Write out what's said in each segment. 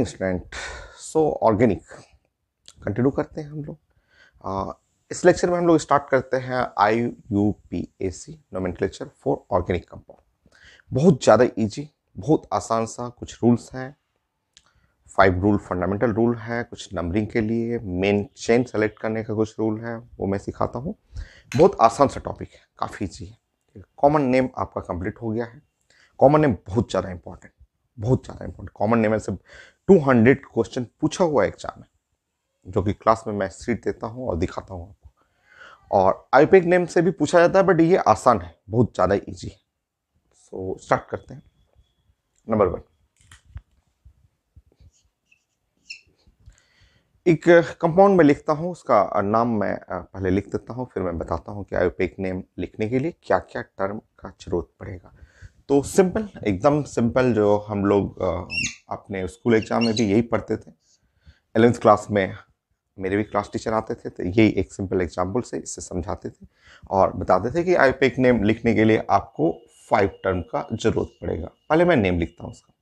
Morning student so organic continue करते हैं हम लोग इस लेक्चर में हम लोग स्टार्ट करते हैं I U P A C nomenclature for organic compound बहुत ज़्यादा इजी बहुत आसान सा कुछ रूल्स हैं फाइव रूल फंडामेंटल रूल है कुछ नंबरिंग के लिए मेन चेन सेलेक्ट करने का कुछ रूल है वो मैं सिखाता हूँ बहुत आसान सा टॉपिक है काफ़ी इजी है कॉमन नेम आपका कंप्लीट हो गया है कॉमन नेम बहुत ज़्यादा इंपॉर्टेंट बहुत ज़्यादा इंपॉर्टेंट कॉमन नेम ऐसे 200 क्वेश्चन पूछा हुआ एग्जाम है जो कि क्लास में मैं सीट देता हूँ और दिखाता हूँ आपको और आईपेक नेम e से भी पूछा जाता है बट ये आसान है बहुत ज़्यादा ईजी है सो स्टार्ट करते हैं नंबर वन एक कंपाउंड में लिखता हूँ उसका नाम मैं पहले लिख देता हूँ फिर मैं बताता हूँ कि आयोपेक नेम e लिखने के लिए क्या क्या टर्म का जरूरत पड़ेगा तो सिंपल एकदम सिंपल जो हम लोग अपने स्कूल एग्ज़ाम में भी यही पढ़ते थे एलेवेंथ क्लास में मेरे भी क्लास टीचर आते थे तो यही एक सिंपल एग्जाम्पल से इसे समझाते थे और बताते थे कि आई पेक नेम लिखने के लिए आपको फाइव टर्म का ज़रूरत पड़ेगा पहले मैं नेम लिखता हूँ उसका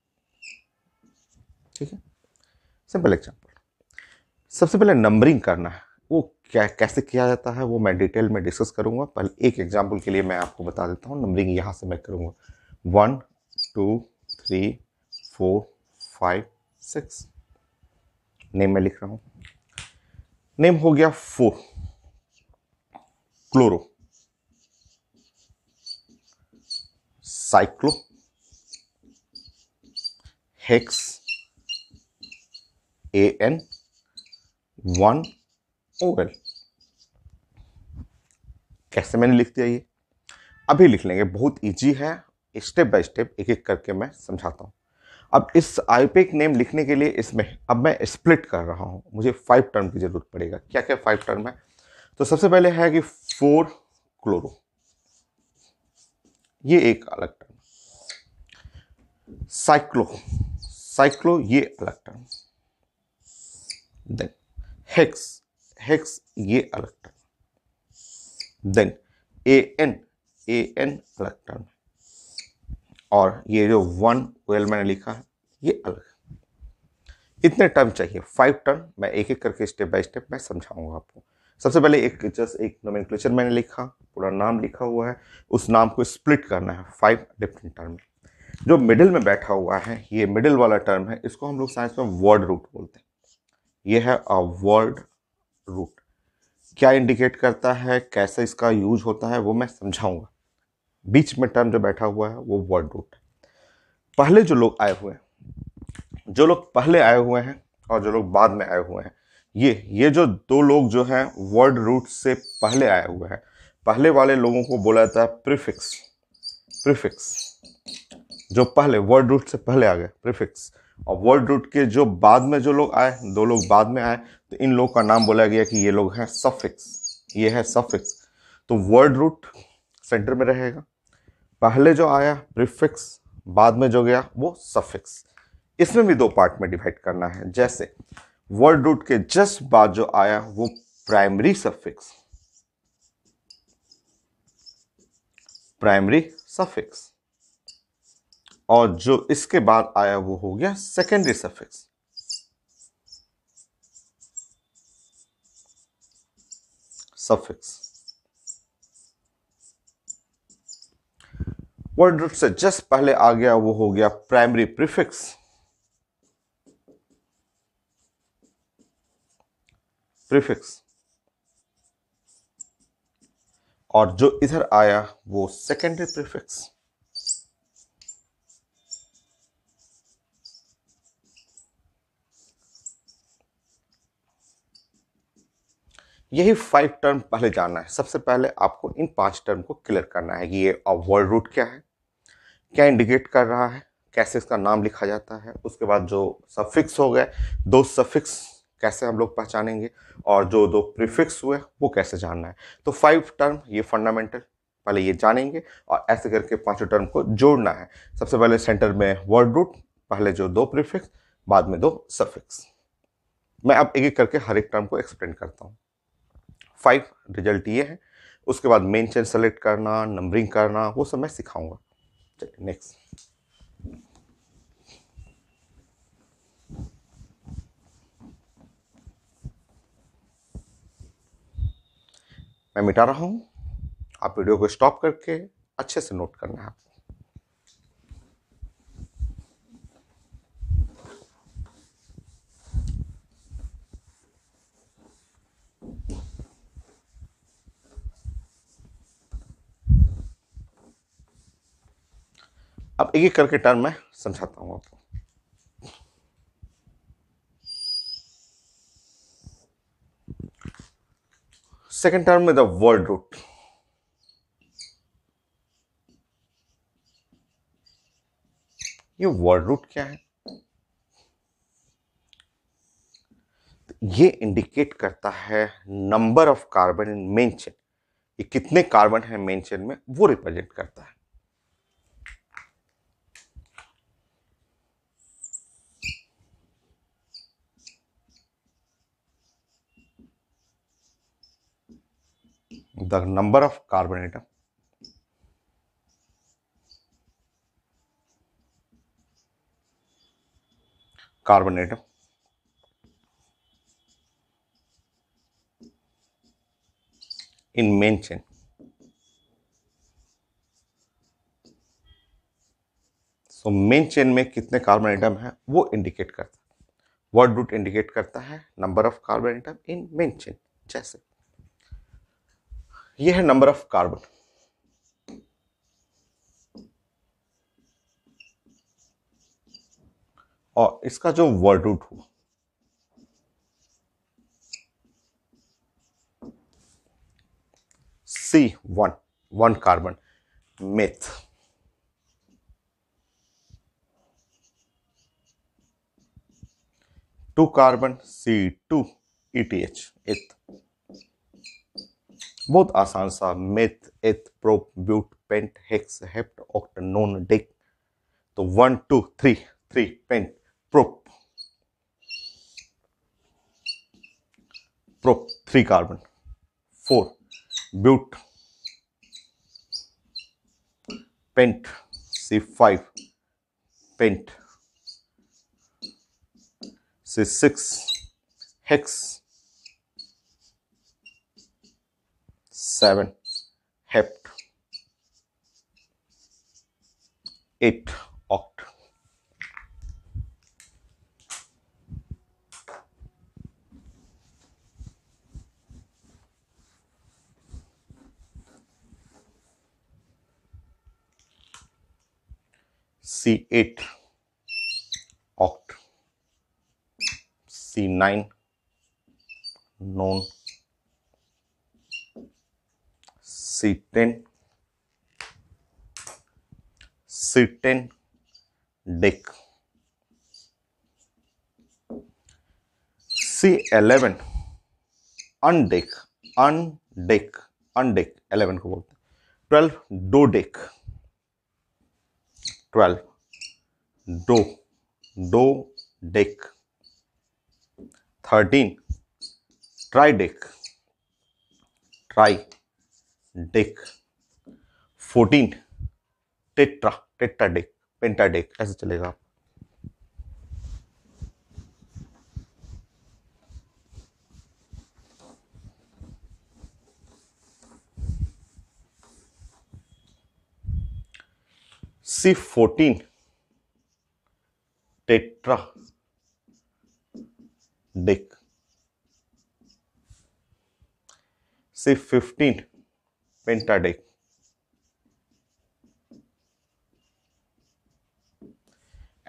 ठीक है सिंपल एग्जाम्पल सबसे पहले नंबरिंग करना है वो क्या कैसे किया जाता है वो मैं डिटेल में डिस्कस करूँगा पहले एक एग्जाम्पल के लिए मैं आपको बता देता हूँ नंबरिंग यहाँ से मैं करूँगा one two three four five six name मैं लिख रहा हूं नेम हो गया four chloro cyclo hex A N one O L कैसे मैंने लिख दिया ये अभी लिख लेंगे बहुत इजी है स्टेप बाय स्टेप एक एक करके मैं समझाता हूँ अब इस आईपेक नेम लिखने के लिए इसमें अब मैं स्प्लिट कर रहा हूँ मुझे फाइव टर्म की ज़रूरत पड़ेगा क्या क्या फाइव टर्म है तो सबसे पहले है कि फोर क्लोरो ये एक अलग टर्म साइक्लो साइक्लो ये अलग टर्म देन हेक्स हेक्स ये अलग term then A N A N अलग टर्म और ये जो वन वेल मैंने लिखा है ये अलग है इतने टर्म चाहिए फाइव टर्म मैं एक एक करके स्टेप बाय स्टेप मैं समझाऊंगा आपको सबसे पहले एक जस्ट एक नोमेनक्लेचर मैंने लिखा पूरा नाम लिखा हुआ है उस नाम को स्प्लिट करना है फाइव डिफरेंट टर्म जो मिडिल में बैठा हुआ है ये मिडिल वाला टर्म है इसको हम लोग साइंस में वर्ड रूट बोलते हैं ये है अ वर्ड रूट क्या इंडिकेट करता है कैसे इसका यूज होता है वो मैं समझाऊंगा बीच में टर्म जो बैठा हुआ है वो वर्ड रूट पहले जो लोग आए हुए हैं जो लोग पहले आए हुए हैं और जो लोग बाद में आए हुए हैं ये ये जो दो लोग जो हैं वर्ड रूट से पहले आए हुए हैं पहले वाले लोगों को बोला जाता है प्रीफिक्स प्रीफिक्स जो पहले वर्ड रूट से पहले आ गए प्रीफिक्स और वर्ड रूट के जो बाद में जो लोग आए दो लोग बाद में आए तो इन लोग का नाम बोला गया कि ये लोग हैं सफिक्स ये है सफिक्स तो वर्ड रूट सेंटर में रहेगा पहले जो आया प्रीफिक्स बाद में जो गया वो सफिक्स इसमें भी दो पार्ट में डिवाइड करना है जैसे वर्ड रूट के जस्ट बाद जो आया वो प्राइमरी सफिक्स प्राइमरी सफिक्स और जो इसके बाद आया वो हो गया secondary suffix suffix word root से जस्ट पहले आ गया वो हो गया प्राइमरी प्रीफिक्स प्रीफिक्स और जो इधर आया वो सेकेंडरी प्रीफिक्स यही फाइव टर्म पहले जानना है सबसे पहले आपको इन पांच टर्म को क्लियर करना है कि ये वर्ड रूट क्या है क्या इंडिकेट कर रहा है कैसे इसका नाम लिखा जाता है उसके बाद जो सफिक्स हो गए दो सफिक्स कैसे हम लोग पहचानेंगे और जो दो प्रीफिक्स हुए वो कैसे जानना है तो फाइव टर्म ये फंडामेंटल पहले ये जानेंगे और ऐसे करके पांचों टर्म को जोड़ना है सबसे पहले सेंटर में वर्ड रूट पहले जो दो प्रीफिक्स बाद में दो सफिक्स मैं अब एक एक करके हर एक टर्म को एक्सप्लेन करता हूँ फाइव रिजल्ट ये है उसके बाद मेन चेन सेलेक्ट करना नंबरिंग करना वो सब मैं सिखाऊंगा चलिए नेक्स्ट मैं मिटा रहा हूं आप वीडियो को स्टॉप करके अच्छे से नोट करना है आपको अब एक एक करके टर्म मैं समझाता हूँ आपको सेकेंड टर्म में द वर्ल्ड रूट ये वर्ल्ड रूट क्या है ये इंडिकेट करता है number of carbon in main chain ये कितने कार्बन है मेन चेन में वो रिप्रेजेंट करता है the number of carbon atom carbon atom in main chain so main chain में कितने कार्बन आइटम हैं वो इंडिकेट करता है वर्ड रूट इंडिकेट करता है number of carbon atom in main chain जैसे ये है नंबर ऑफ कार्बन और इसका जो वर्ड रूट हुआ C one one carbon meth two carbon C two E T H बहुत आसान सा meth eth prop but pent hex hept oct non dec तो one two three three pent prop prop three carbon four but pent C five pent C six hex seven hept eight oct C8 oct C9 known C10 dec C eleven undec undec undec eleven को बोलते हैं twelve do deck twelve do do dec thirteen tri dec tri dec 14 tetra tetra dec penta dec ऐसे चलेगा आप C fourteen tetra dec C fifteen pentaday.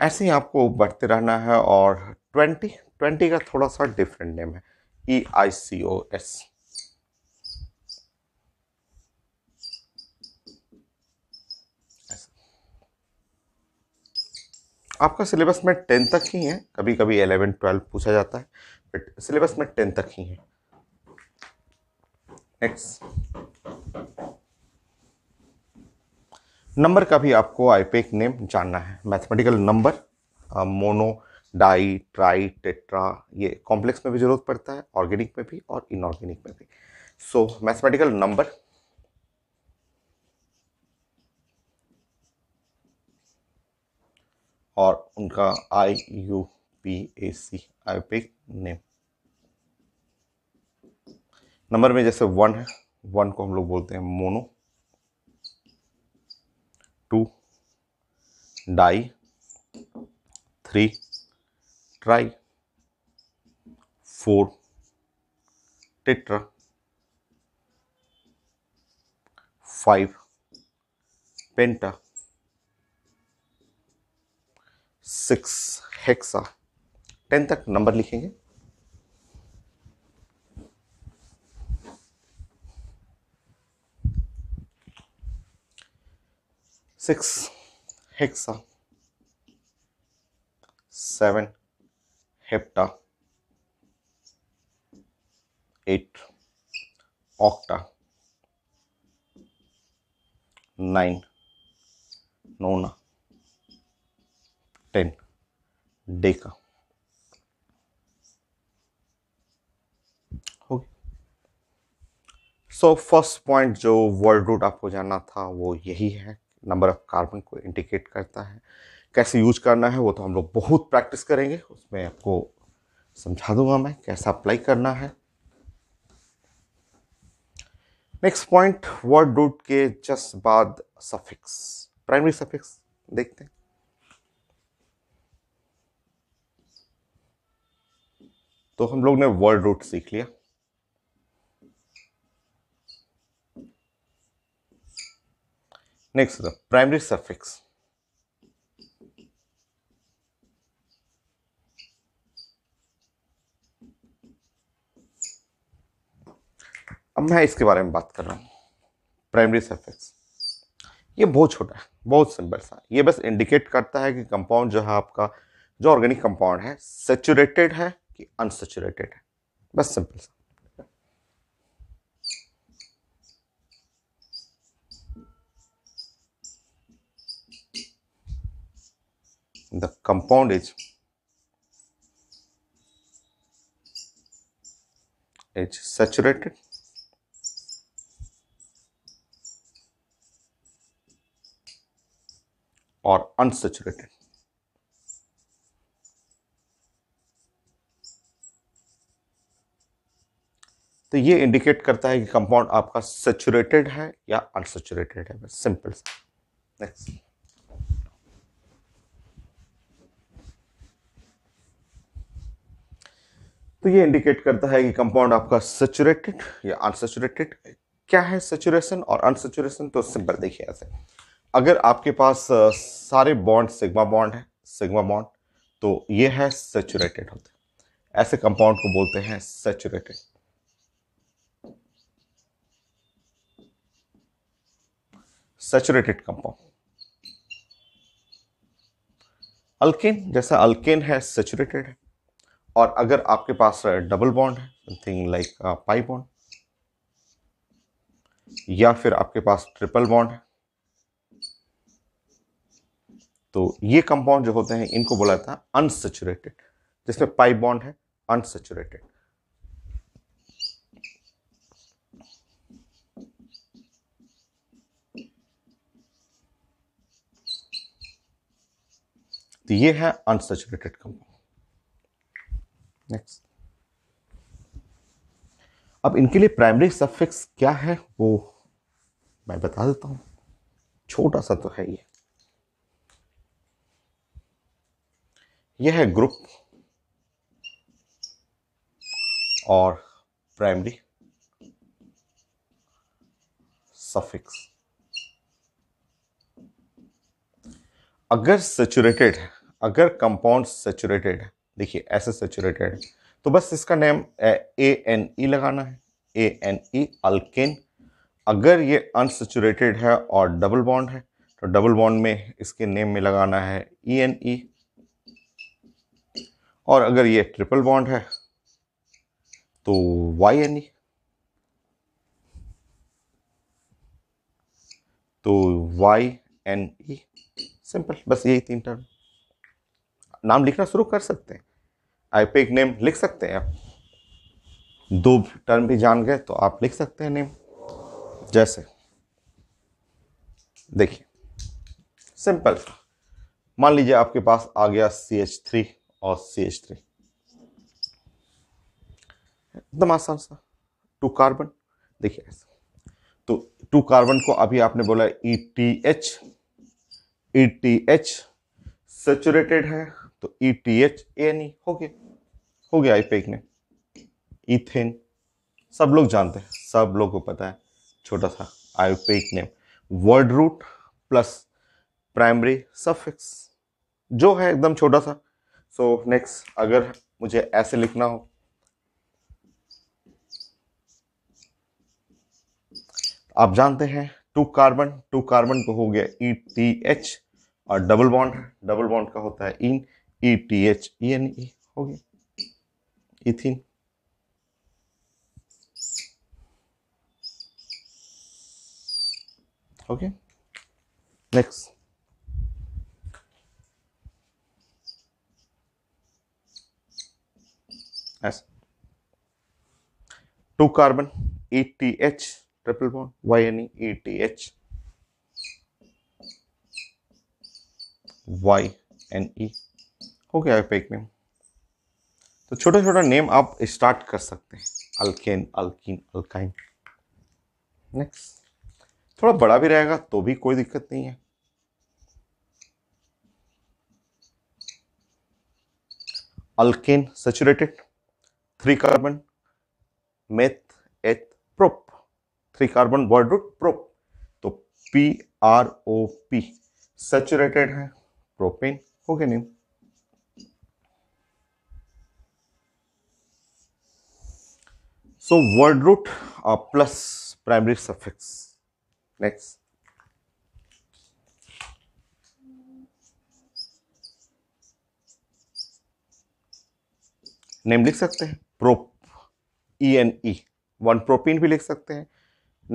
ऐसे ही आपको बढ़ते रहना है और ट्वेंटी ट्वेंटी का थोड़ा सा डिफरेंट नेम है E I C O S आपका सिलेबस में टेन तक ही है कभी कभी एलेवन ट्वेल्व पूछा जाता है बट सिलेबस में टेन तक ही है नेक्स्ट नंबर का भी आपको आईपेक नेम जानना है mathematical number mono di tri tetra ये कॉम्प्लेक्स में भी ज़रूरत पड़ता है ऑर्गेनिक में भी और इनऑर्गेनिक में भी सो मैथमेटिकल नंबर और उनका I U P A C IUPAC name number में जैसे वन है वन को हम लोग बोलते हैं mono di three tri four tetra five penta six hexa ten तक नंबर लिखेंगे six hexa seven hepta eight octa nine nona ten deca so first point जो वर्ल्ड रूट आपको जानना था वो यही है नंबर ऑफ कार्बन को इंडिकेट करता है कैसे यूज करना है वो तो हम लोग बहुत प्रैक्टिस करेंगे उसमें आपको समझा दूंगा मैं कैसा अप्लाई करना है नेक्स्ट पॉइंट वर्ड डूट के जस्ट बाद सफिक्स प्राइमरी सफिक्स देखते हैं तो हम लोग ने वर्ड रूट सीख लिया Next, the primary suffix. अब मैं इसके बारे में बात कर रहा हूँ प्राइमरी सफेक्स ये बहुत छोटा है बहुत सिंपल सा ये बस इंडिकेट करता है कि कंपाउंड जो है आपका जो ऑर्गेनिक कंपाउंड है सेचुरेटेड है कि अनसेचुरेटेड है बस सिंपल सा the compound is H saturated or unsaturated. तो ये इंडिकेट करता है कि कंपाउंड आपका सेचुरेटेड है या अनसेचुरेटेड है सिंपल नेक्स्ट तो ये इंडिकेट करता है कि कंपाउंड आपका सेचुरेटेड या अनसेचुरेटेड क्या है सेचुरेशन और अनसेचुरेशन तो सिंपल देखिए ऐसे अगर आपके पास सारे बॉन्ड सिग्मा बॉन्ड है सिग्मा बॉन्ड तो ये है सेचुरेटेड होते हैं ऐसे कंपाउंड को बोलते हैं सेचुरेटेड सेचुरेटेड कंपाउंड अल्केन जैसा अल्केन है सेचुरेटेड है और अगर आपके पास डबल बॉन्ड है समथिंग लाइक पाई बॉन्ड या फिर आपके पास ट्रिपल बॉन्ड है तो ये कंपाउंड जो होते हैं इनको बोला जाता है अनसेचुरेटेड जिसमें पाई बॉन्ड है अनसेचुरेटेड तो ये है अनसेचुरेटेड कंपाउंड नेक्स्ट अब इनके लिए प्राइमरी सफिक्स क्या है वो मैं बता देता हूं छोटा सा तो है ये यह है ग्रुप और प्राइमरी सफिक्स अगर सेचुरेटेड है अगर कंपाउंड सेचुरेटेड है देखिए ऐसे सेचुरेटेड तो बस इसका नेम ए एन ई लगाना है ए एन ई अल्केन अगर ये अनसेचुरेटेड है और डबल बॉन्ड है तो डबल बॉन्ड में इसके नेम में लगाना है ई एन ई और अगर ये ट्रिपल बॉन्ड है तो वाई एन ई तो वाई एन ई सिंपल बस यही तीन टर्म नाम लिखना शुरू कर सकते हैं आई नेम लिख सकते हैं दो टर्म भी जान गए तो आप लिख सकते हैं नेम जैसे देखिए सिंपल मान लीजिए आपके पास आ गया सी एच थ्री और सी एच थ्री एकदम आसान सा टू कार्बन देखिए तो टू कार्बन को अभी आपने बोला E T H E T H saturated है तो ई टी एच एन ई हो गया हो गया आईपेक में इथेन सब लोग जानते हैं सब लोग को पता है छोटा सा IUPAC name word root plus primary suffix जो है एकदम छोटा सा सो so, नेक्स्ट अगर मुझे ऐसे लिखना हो आप जानते हैं टू कार्बन टू कार्बन को हो गया ई टी एच और डबल बॉन्ड डबल बॉन्ड का होता है इन ई टी एच यानी हो गया ethene okay next two carbon E T H triple bond Y N E T T H N E हो गया पेक नेम तो छोटा छोटा नेम आप स्टार्ट कर सकते हैं अल्केन अल्किन अल्काइन नेक्स्ट थोड़ा बड़ा भी रहेगा तो भी कोई दिक्कत नहीं है alkane saturated three carbon meth eth prop three carbon word root prop तो P R O P saturated है प्रोपेन हो गया name So word root uh, plus primary suffix. Next. Name लिख सकते हैं prop E N E one propene भी लिख सकते हैं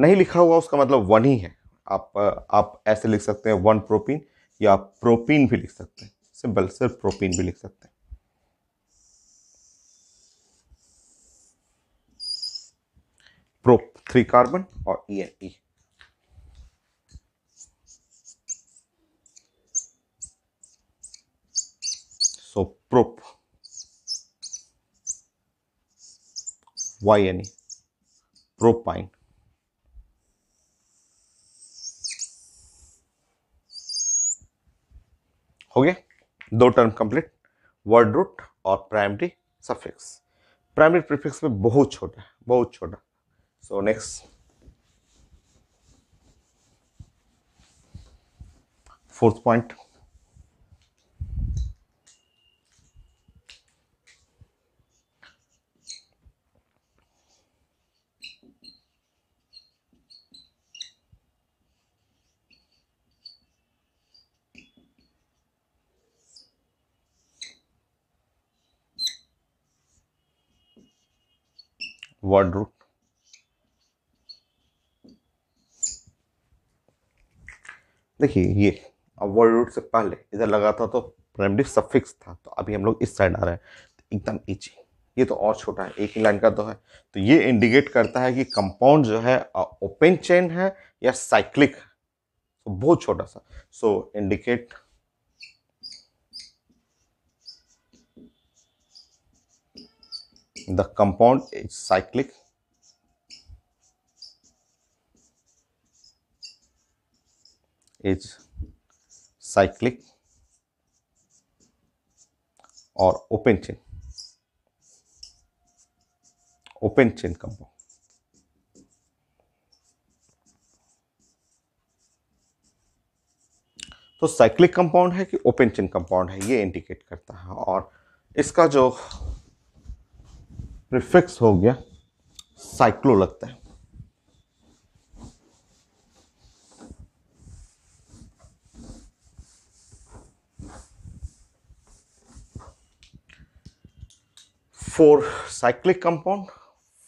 नहीं लिखा हुआ उसका मतलब वन ही है आप आप ऐसे लिख सकते हैं वन प्रोपीन या प्रोपीन भी लिख सकते हैं सिंपल सिर्फ प्रोपीन भी लिख सकते हैं प्रोप थ्री कार्बन और E N E so prop Y N E propyne हो गया दो टर्म कंप्लीट वर्ड रूट और प्राइमरी सफिक्स प्राइमरी प्रीफिक्स में बहुत छोटा है बहुत छोटा so next fourth point wardrobe. देखिए ये अब वर्ल्ड रूट से पहले इधर लगा था तो प्राइमरी सफिक्स था तो अभी हम लोग इस साइड आ रहे हैं तो एकदम ईची ये तो और छोटा है एक ही लाइन का तो है तो ये इंडिकेट करता है कि कंपाउंड जो है ओपन चेन है या साइक्लिक है तो बहुत छोटा सा so indicate the compound is cyclic is cyclic or open chain open chain तो compound तो साइक्लिक कंपाउंड है कि ओपन चेन कंपाउंड है ये इंडिकेट करता है और इसका जो प्रिफिक्स हो गया साइक्लो लगता है four cyclic compound,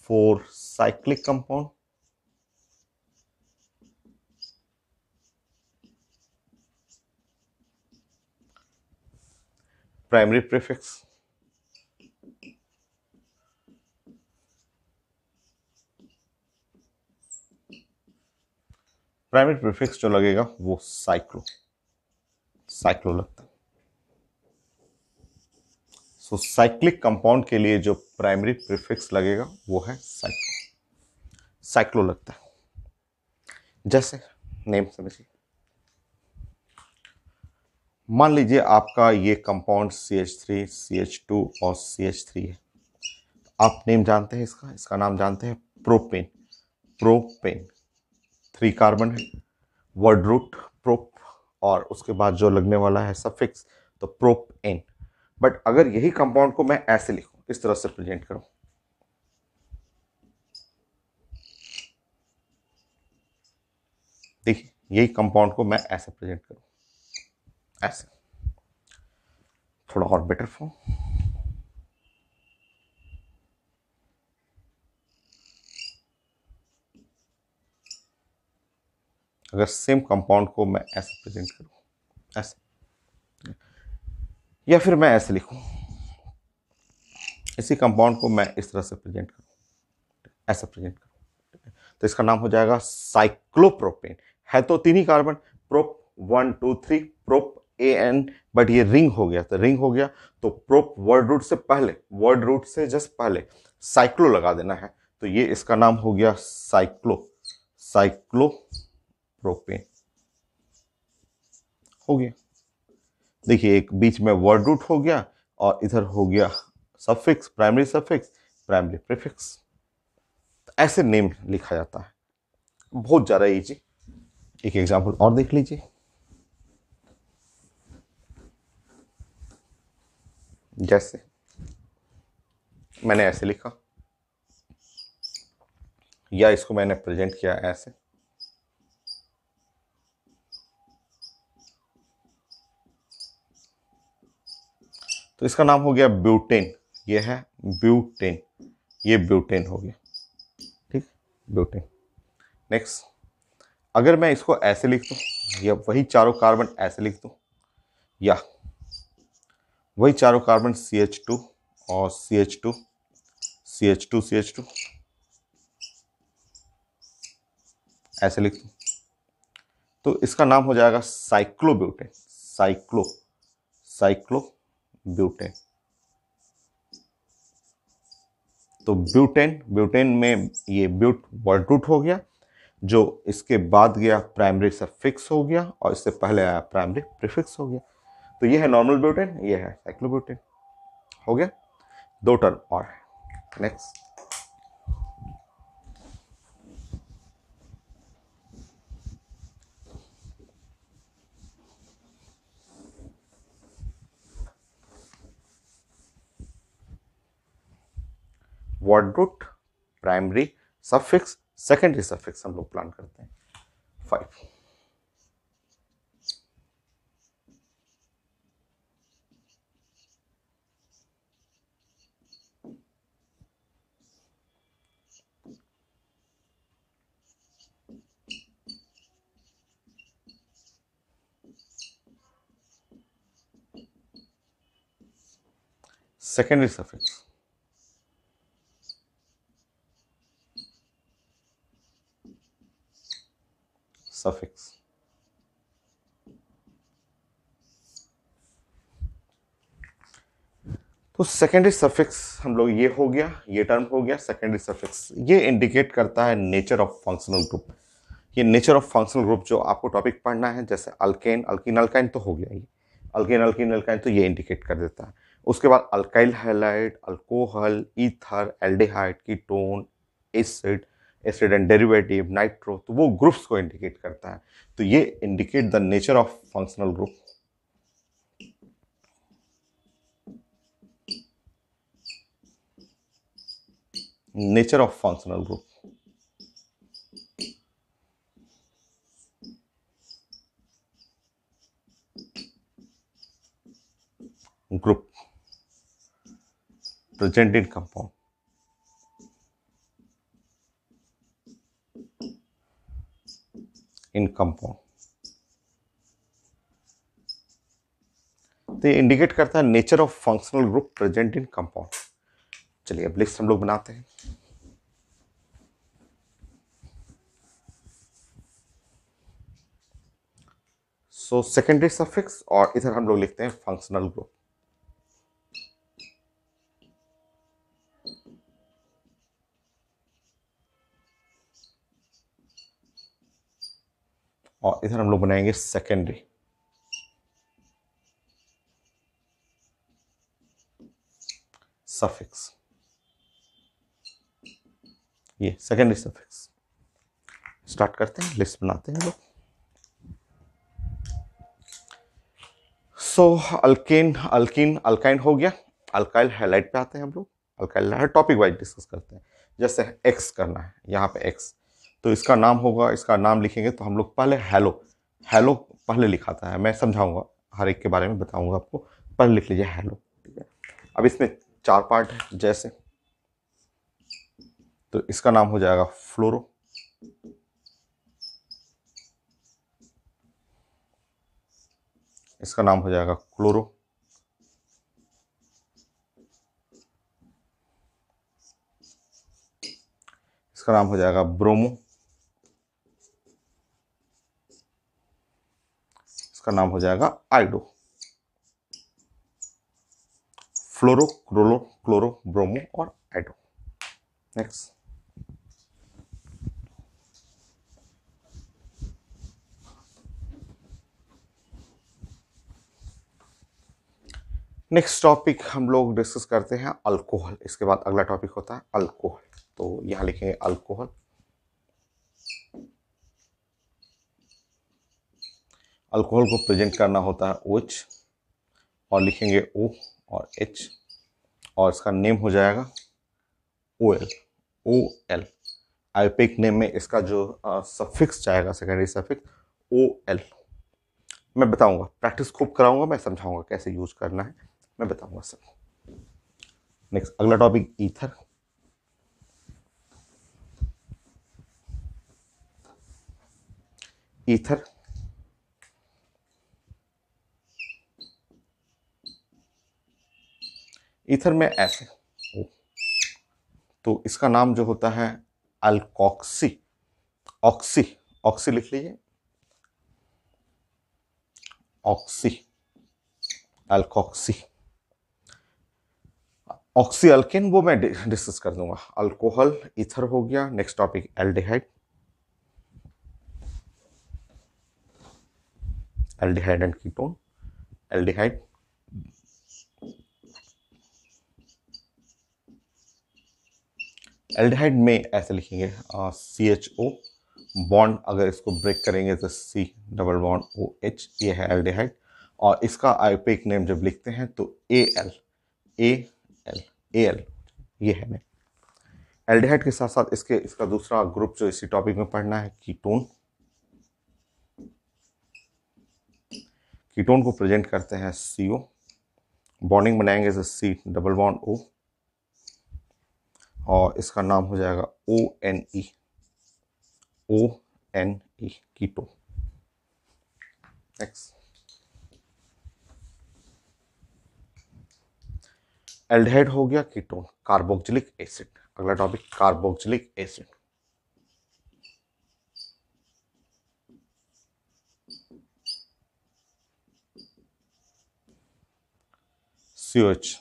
four cyclic compound, primary prefix, primary prefix जो लगेगा वो साइक्लो साइक्लो लगता है सो साइक्लिक कंपाउंड के लिए जो प्राइमरी प्रीफिक्स लगेगा वो है साइक्लो साइक्लो लगता है जैसे नेम समझिए मान लीजिए आपका ये compound C H three C H two और सी एच थ्री है आप नेम जानते हैं इसका इसका नाम जानते हैं प्रोपेन प्रोपेन थ्री कार्बन है वर्ड रूट प्रोप और उसके बाद जो लगने वाला है सफिक्स तो प्रोप एन बट अगर यही कंपाउंड को मैं ऐसे लिखूं इस तरह से प्रेजेंट करूं देखिए यही कंपाउंड को मैं ऐसे प्रेजेंट करूं ऐसे थोड़ा और बेटर फॉर्म अगर सेम कंपाउंड को मैं ऐसे प्रेजेंट करूं ऐसे या फिर मैं ऐसे लिखूं इसी कंपाउंड को मैं इस तरह से प्रेजेंट करूं ऐसा प्रेजेंट करूँ तो इसका नाम हो जाएगा साइक्लोप्रोपेन है तो तीन ही carbon prop one two three prop A N but ये रिंग हो गया तो रिंग हो गया तो प्रोप वर्ड रूट से पहले वर्ड रूट से जस्ट पहले साइक्लो लगा देना है तो ये इसका नाम हो गया साइक्लो साइक्लो प्रोपेन हो गया देखिए एक बीच में वर्ड रूट हो गया और इधर हो गया suffix primary suffix primary prefix ऐसे नेम लिखा जाता है बहुत ज़्यादा ईजी एक एग्जाम्पल और देख लीजिए जैसे मैंने ऐसे लिखा या इसको मैंने प्रेजेंट किया ऐसे तो इसका नाम हो गया ब्यूटेन ये है ब्यूटेन ये ब्यूटेन हो गया ठीक ब्यूटेन नेक्स्ट अगर मैं इसको ऐसे लिख दूँ या वही चारों कार्बन ऐसे लिख दूँ या वही चारों कार्बन सी एच टू और C H two C H two C H two ऐसे लिख दूँ तो इसका नाम हो जाएगा साइक्लोब्यूटेन साइक्लो साइक्लो ब्यूटेन तो ब्यूटेन ब्यूटेन में ये ब्यूट वर्ड हो गया जो इसके बाद गया प्राइमरी फिक्स हो गया और इससे पहले आया प्राइमरी प्रीफिक्स हो गया तो ये है नॉर्मल ब्यूटेन ये है साइक्लोब्यूटेन हो गया दो टर्म और है next word root primary suffix secondary suffix हम लोग प्लान करते हैं फाइव सेकेंडरी सफिक्स suffix. तो सेकेंडरी सफिक्स हम लोग ये हो गया ये टर्म हो गया सेकेंडरी सफिक्स ये इंडिकेट करता है नेचर ऑफ फंक्शनल ग्रुप ये नेचर ऑफ फंक्शनल ग्रुप जो आपको टॉपिक पढ़ना है जैसे अल्केन अल्किन अल्काइन तो हो गया ये अल्किन अल्किन अल्काइन तो ये इंडिकेट कर देता है उसके बाद alkyl halide alcohol ether aldehyde ketone acid acid and derivative nitro तो वो ग्रुप्स को इंडिकेट करता है तो ये indicate the nature of functional group nature of functional group group present in compound in compound तो ये इंडिकेट करता है nature of functional group present in compound चलिए अब लिस्ट हम लोग बनाते हैं सो सेकेंडरी सफिक्स और इधर हम लोग लिखते हैं फंक्शनल ग्रुप और इधर हम लोग बनाएंगे सेकेंडरी सफिक्स ये सेकेंडरी सफिक्स स्टार्ट करते हैं लिस्ट बनाते हैं लोग सो अल्केन अल्किन अल्काइन हो गया अल्काइल हाईलाइट पे आते हैं हम लोग अल्काइल टॉपिक वाइज डिस्कस करते हैं जैसे एक्स करना है यहाँ पे एक्स तो इसका नाम होगा इसका नाम लिखेंगे तो हम लोग पहले हेलो हेलो पहले लिखाता है मैं समझाऊंगा हर एक के बारे में बताऊंगा आपको पहले लिख लीजिए हेलो ठीक है अब इसमें चार पार्ट है जैसे तो इसका नाम हो जाएगा फ्लोरो इसका नाम हो जाएगा क्लोरो इसका नाम हो जाएगा ब्रोमो इसका नाम हो जाएगा iodo fluoro chloro chloro bromo और आइडो नेक्स्ट नेक्स्ट टॉपिक हम लोग डिस्कस करते हैं अल्कोहल इसके बाद अगला टॉपिक होता है अल्कोहल तो यहाँ लिखेंगे अल्कोहल अल्कोहल को प्रेजेंट करना होता है ओच और लिखेंगे ओ और एच और इसका नेम हो जाएगा O L O L IUPAC name में इसका जो सफिक्स जाएगा सेकेंडरी सफिक्स ओ एल मैं बताऊंगा प्रैक्टिस खूब कराऊंगा मैं समझाऊंगा कैसे यूज करना है मैं बताऊंगा सब नेक्स्ट अगला टॉपिक ईथर ईथर ईथर में ऐसे तो इसका नाम जो होता है अल्कॉक्सी ऑक्सी ऑक्सी लिख लीजिए ऑक्सी अल्कोक्सी ऑक्सी अल्किन वो मैं डिस्कस कर दूंगा अल्कोहल इथर हो गया next topic aldehyde aldehyde and ketone aldehyde aldehyde में ऐसे लिखेंगे सी एच ओ बॉन्ड अगर इसको ब्रेक करेंगे तो C double bond O H ये है एल्डिहाइड और इसका आईपेक नेम जब लिखते हैं तो A L A L A L ये है नेम एल्डिहाइड के साथ साथ इसके इसका दूसरा ग्रुप जो इसी टॉपिक में पढ़ना है कीटोन कीटोन को प्रेजेंट करते हैं सी ओ बॉन्डिंग बनाएंगे तो सी डबल बॉन्ड ओ और इसका नाम हो जाएगा O N E O N E keto X हो गया कीटोन कार्बोक्जिलिक एसिड अगला topic carboxylic acid CH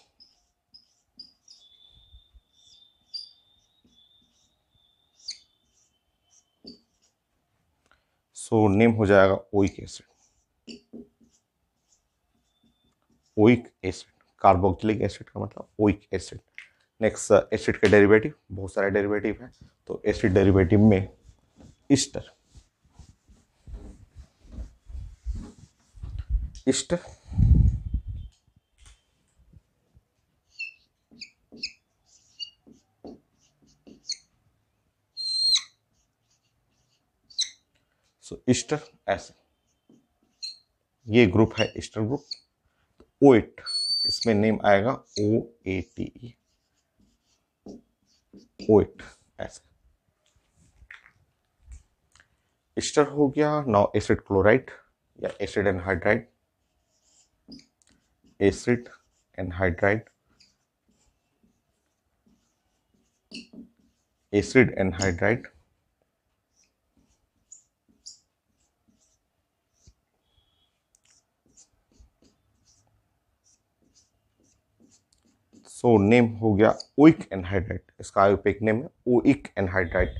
so name हो जाएगा oic acid oic acid carboxylic acid का मतलब oic acid next uh, acid के डेरिवेटिव बहुत सारे डेरिवेटिव हैं तो एसिड डेरिवेटिव में ईस्टर ईस्टर सो ईस्टर ऐसे ये ग्रुप है ईस्टर ग्रुप ओ एट इसमें नेम आएगा O A T oate ऐसे ईस्टर हो गया नाउ एसिड क्लोराइड या acid anhydride acid anhydride acid anhydride so name हो गया ओइक एनहाइड्राइट इसका आयोपेक नेम है ओइक एनहाइड्राइट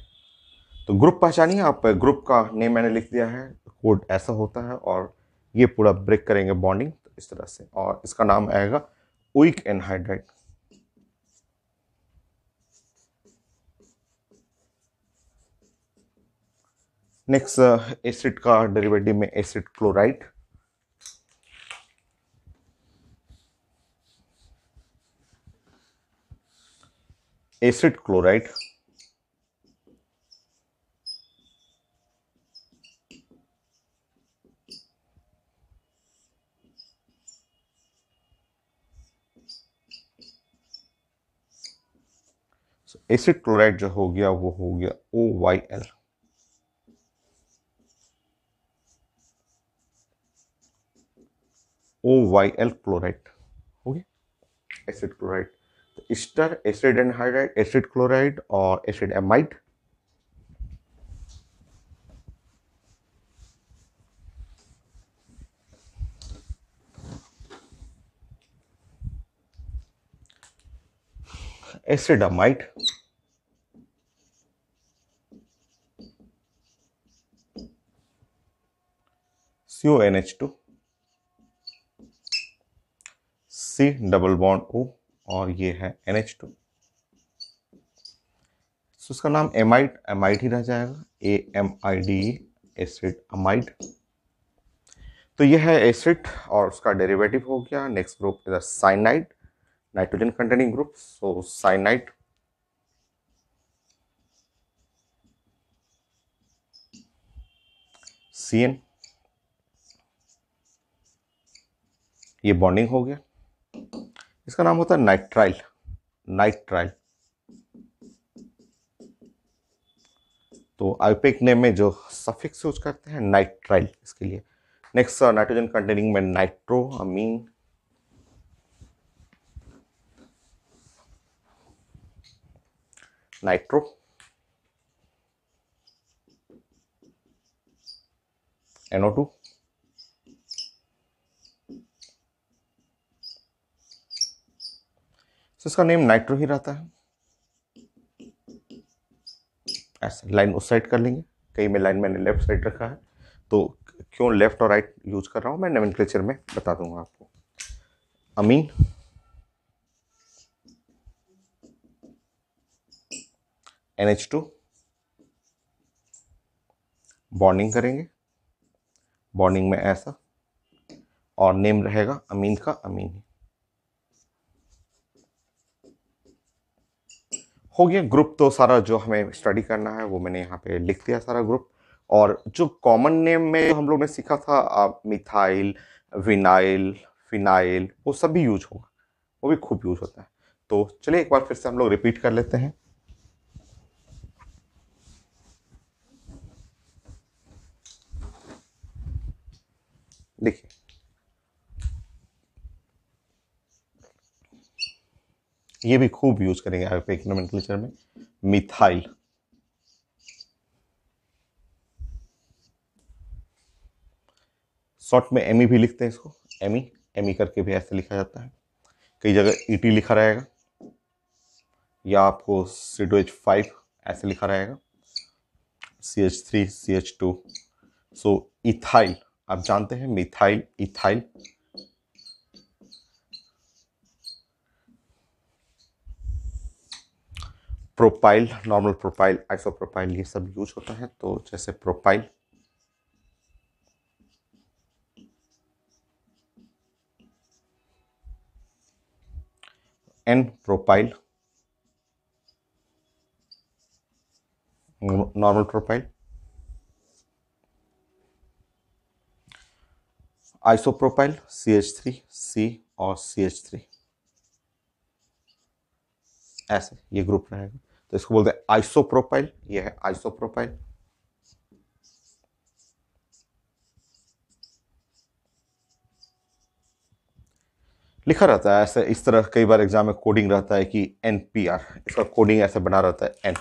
तो ग्रुप पहचानिए आप ग्रुप का नेम मैंने लिख दिया है कोड ऐसा होता है और ये पूरा ब्रेक करेंगे बॉन्डिंग तो इस तरह से और इसका नाम आएगा oic anhydride next acid uh, का डेरिवेटिव में acid chloride acid chloride acid chloride जो हो गया वो हो गया O Y L O Y L chloride हो गया acid chloride ester acid anhydride acid chloride और acid amide acid N H two C double bond O और ये है एन एच टू उसका नाम एमाइट एमाइट ही रह जाएगा A M I D acid amide तो यह है एसिड और उसका डेरिवेटिव हो गया next group is a cyanide nitrogen containing group so cyanide C N ये बॉन्डिंग हो गया इसका नाम होता है नाइट्राइल नाइट्राइल तो आयोपिक नेम में जो सफिक्स यूज करते हैं नाइट्राइल इसके लिए नेक्स्ट नाइट्रोजन कंटेनिंग में nitro amine nitro NO two तो इसका नेम नाइट्रो ही रहता है ऐसे लाइन उस साइड कर लेंगे कई में लाइन मैंने लेफ्ट साइड रखा है तो क्यों लेफ्ट और राइट यूज कर रहा हूं मैं क्लेचर में बता दूंगा आपको amine N H two bonding करेंगे बॉन्डिंग में ऐसा और नेम रहेगा अमीन का अमीन ही हो गया ग्रुप तो सारा जो हमें स्टडी करना है वो मैंने यहाँ पे लिख दिया सारा ग्रुप और जो कॉमन नेम में हम लोग ने सीखा था आ, मिथाइल विनाइल फिनाइल वो सब भी यूज होगा वो भी खूब यूज होता है तो चलिए एक बार फिर से हम लोग रिपीट कर लेते हैं देखिए ये भी खूब यूज करेंगे आप एक इकोनोमेटिकल में मिथाइल शॉर्ट में एमी e भी लिखते हैं इसको एमी एमी e, e करके भी ऐसे लिखा जाता है कई जगह ईटी लिखा रहेगा या आपको सीडो एच फाइव ऐसे लिखा रहेगा C H three C H two so ethyl आप जानते हैं methyl ethyl propyl normal propyl isopropyl ये सब यूज होता है तो जैसे propyl N propyl normal propyl isopropyl C H three C और सी एच थ्री ऐसे ये ग्रुप रहेगा तो इसको बोलते हैं आइसोप्रोपाइल ये है आइसोप्रोपाइल लिखा रहता है ऐसे इस तरह कई बार एग्जाम में कोडिंग रहता है कि एन पी आर इसका कोडिंग ऐसे बना रहता है एन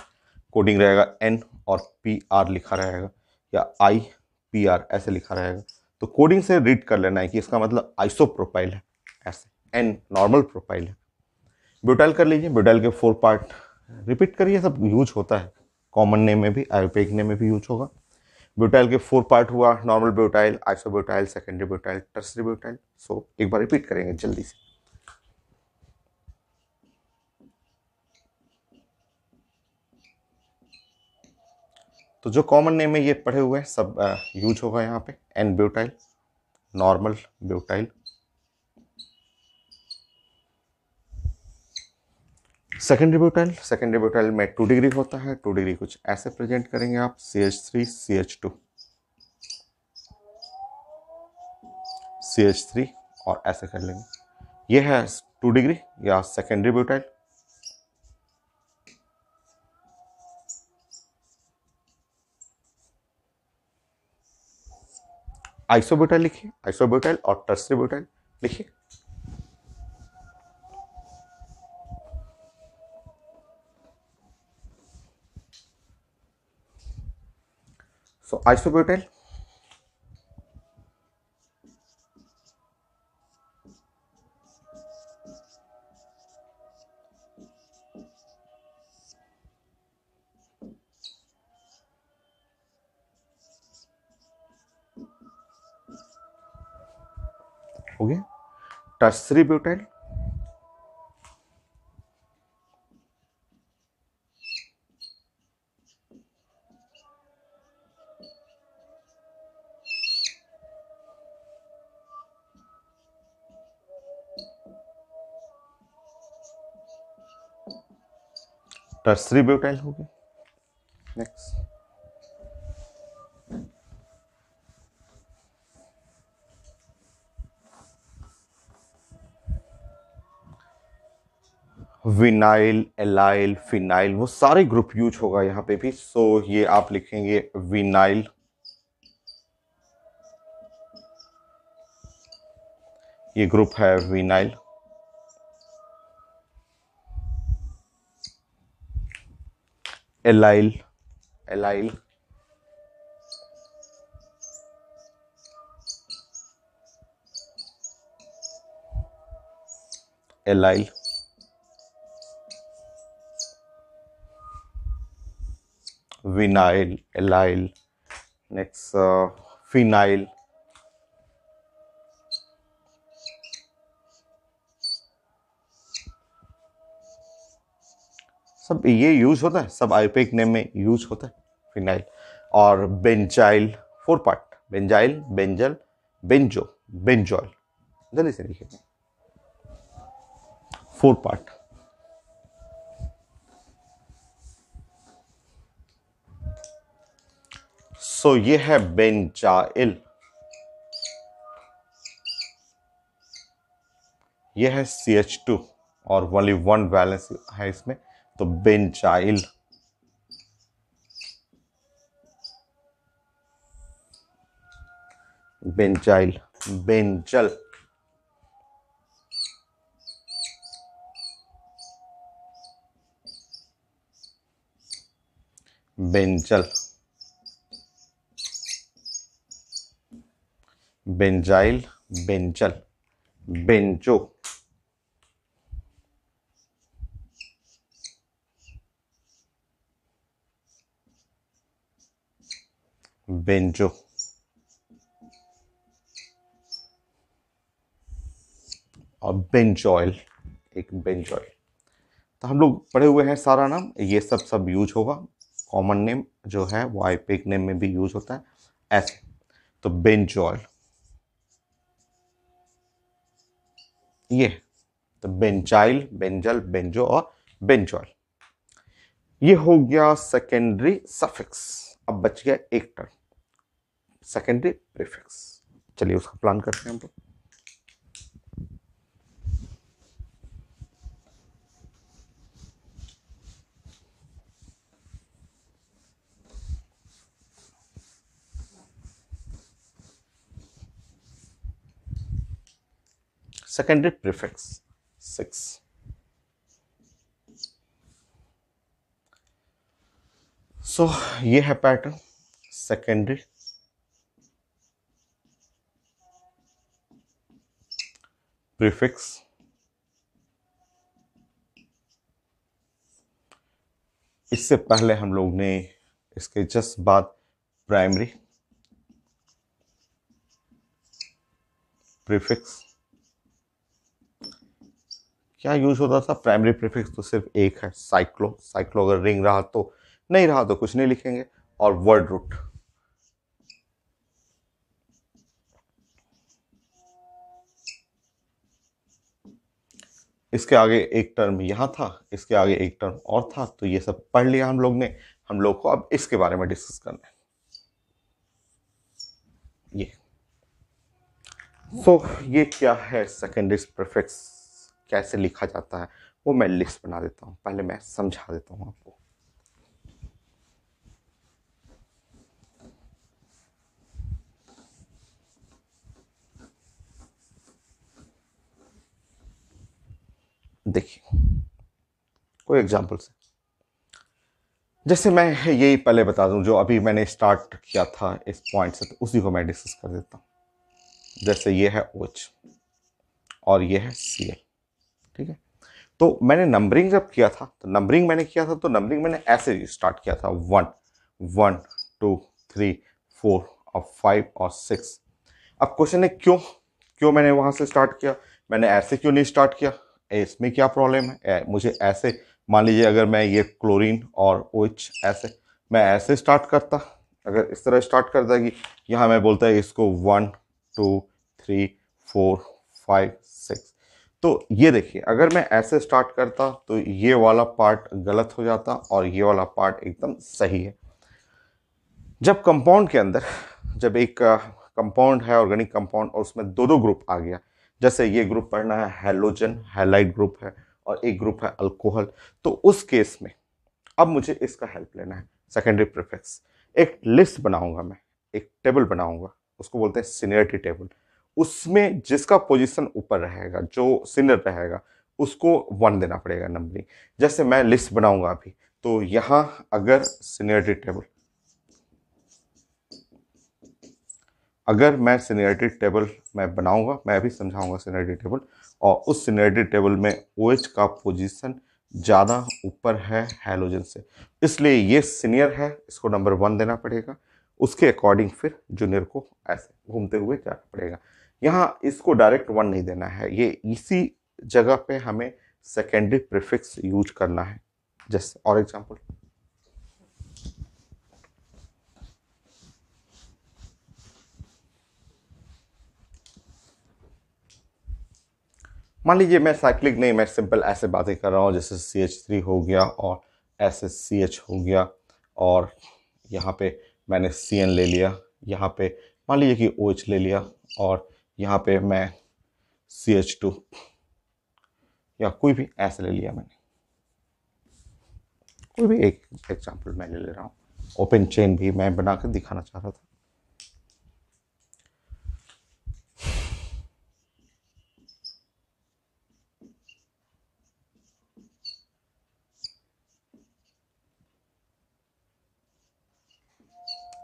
कोडिंग रहेगा एन और पी आर लिखा रहेगा या आई पी आर ऐसे लिखा रहेगा तो कोडिंग से रीड कर लेना है कि इसका मतलब आइसो प्रोफाइल है ऐसे एन नॉर्मल प्रोफाइल है ब्यूटाइल कर लीजिए ब्यूटाइल के फोर पार्ट रिपीट करिए सब यूज होता है कॉमन नेम में भी आयुर्वेदिक नेम में भी यूज होगा ब्यूटाइल के फोर पार्ट हुआ normal butyl butyl secondary butyl tertiary butyl so एक बार रिपीट करेंगे जल्दी से तो जो कॉमन नेम है ये पढ़े हुए हैं सब यूज होगा यहाँ पे N butyl normal butyl secondary butyl secondary butyl में टू डिग्री होता है टू डिग्री कुछ ऐसे प्रेजेंट करेंगे आप C H three C H two C H three और ऐसे कर लेंगे ये है टू डिग्री या सेकेंडरी ब्यूटाइल आइसोब्यूटाइल लिखिए आइसोब्यूटाइल और टर्सरी ब्यूटाइल लिखिए So isobutyl हो गया टर्सरी ब्यूटाइल टर्सरी ब्यूटाइल हो गई नेक्स्ट विनाइल एलाइल फिनाइल वो सारे ग्रुप यूज होगा यहां पे भी सो ये आप लिखेंगे विनाइल ये ग्रुप है vinyl allyl allyl allyl vinyl allyl next uh, phenyl सब ये यूज़ होता है सब आयोपिक नेम में यूज़ होता है फिनाइल और benzyl four part benzyl benzal benzo benzoyl जल्दी से लिखे फोर पार्ट सो ये है बेंजाइल ये है सी एच टू और ओनली वन बैलेंस है इसमें तो बेन चाइल्ड बेंचाइल बेंचल benzal benzyl benzal benzo benzo और बेंजॉयल एक बेंजॉयल तो हम लोग पढ़े हुए हैं सारा नाम ये सब सब यूज होगा कॉमन नेम जो है वो आईपेक नेम में भी यूज होता है ऐसे तो बेंजॉयल ये तो बेंचाइल बेंजल बेंजो और बेंजॉयल ये हो गया सेकेंडरी सफिक्स अब बच गया एक टर्म सेकेंडरी प्रीफिक्स चलिए उसका प्लान करते हैं हम लोग secondary prefix six so so, ये है पैटर्न सेकेंडरी prefix इससे पहले हम लोग ने इसके जस्ट बाद प्राइमरी प्रीफिक्स क्या यूज होता था प्राइमरी प्रीफिक्स तो सिर्फ एक है साइक्लो साइक्लो अगर रिंग रहा तो नहीं रहा तो कुछ नहीं लिखेंगे और वर्ड रूट इसके आगे एक टर्म यहाँ था इसके आगे एक टर्म और था तो ये सब पढ़ लिया हम लोग ने हम लोग को अब इसके बारे में डिस्कस करना है ये सो so, ये क्या है सेकेंडरी परफेक्ट कैसे लिखा जाता है वो मैं लिस्ट बना देता हूँ पहले मैं समझा देता हूँ आपको देखिए कोई एग्जाम्पल से जैसे मैं यही पहले बता दूं जो अभी मैंने स्टार्ट किया था इस पॉइंट से तो उसी को मैं डिस्कस कर देता हूँ जैसे ये है ओच और ये है सी ठीक है तो मैंने नंबरिंग जब किया था तो नंबरिंग मैंने किया था तो नंबरिंग मैंने ऐसे स्टार्ट किया था one one two three four और फाइव और सिक्स अब क्वेश्चन है क्यों क्यों मैंने वहाँ से स्टार्ट किया मैंने ऐसे क्यों नहीं स्टार्ट किया इसमें क्या प्रॉब्लम है मुझे ऐसे मान लीजिए अगर मैं ये क्लोरीन और ओच ऐसे मैं ऐसे स्टार्ट करता अगर इस तरह स्टार्ट करता कि यहाँ मैं बोलता है इसको one two three four five six तो ये देखिए अगर मैं ऐसे स्टार्ट करता तो ये वाला पार्ट गलत हो जाता और ये वाला पार्ट एकदम सही है जब कंपाउंड के अंदर जब एक कंपाउंड है ऑर्गेनिक कंपाउंड और उसमें दो दो ग्रुप आ गया जैसे ये ग्रुप पढ़ना है हेलोजन हेलाइट ग्रुप है और एक ग्रुप है अल्कोहल तो उस केस में अब मुझे इसका हेल्प लेना है सेकेंडरी प्रिफिक्स एक लिस्ट बनाऊंगा मैं एक टेबल बनाऊंगा उसको बोलते हैं सीनियरिटी टेबल उसमें जिसका पोजीशन ऊपर रहेगा जो सीनियर रहेगा उसको वन देना पड़ेगा नंबरिंग जैसे मैं लिस्ट बनाऊंगा अभी तो यहाँ अगर सीनियरिटी टेबल अगर मैं सीनियरिटी टेबल मैं बनाऊंगा मैं अभी समझाऊंगा सीनियरिटी टेबल और उस सीनियरिटी टेबल में ओ OH का पोजीशन ज़्यादा ऊपर है हेलोजन से इसलिए ये सीनियर है इसको नंबर वन देना पड़ेगा उसके अकॉर्डिंग फिर जूनियर को ऐसे घूमते हुए जाना पड़ेगा यहाँ इसको डायरेक्ट वन नहीं देना है ये इसी जगह पर हमें सेकेंडरी प्रिफिक्स यूज करना है जैसे और एग्जाम्पल मान लीजिए मैं साइक्लिक नहीं मैं सिंपल ऐसे बातें कर रहा हूँ जैसे सी एच थ्री हो गया और एस एस सी एच हो गया और यहाँ पे मैंने सी एन ले लिया यहाँ पे मान लीजिए कि ओ एच ले लिया और यहाँ पे मैं सी एच टू या कोई भी ऐसे ले लिया मैंने कोई भी एक एग्जाम्पल मैं ले ले रहा हूँ ओपन चेन भी मैं बना कर दिखाना चाह रहा था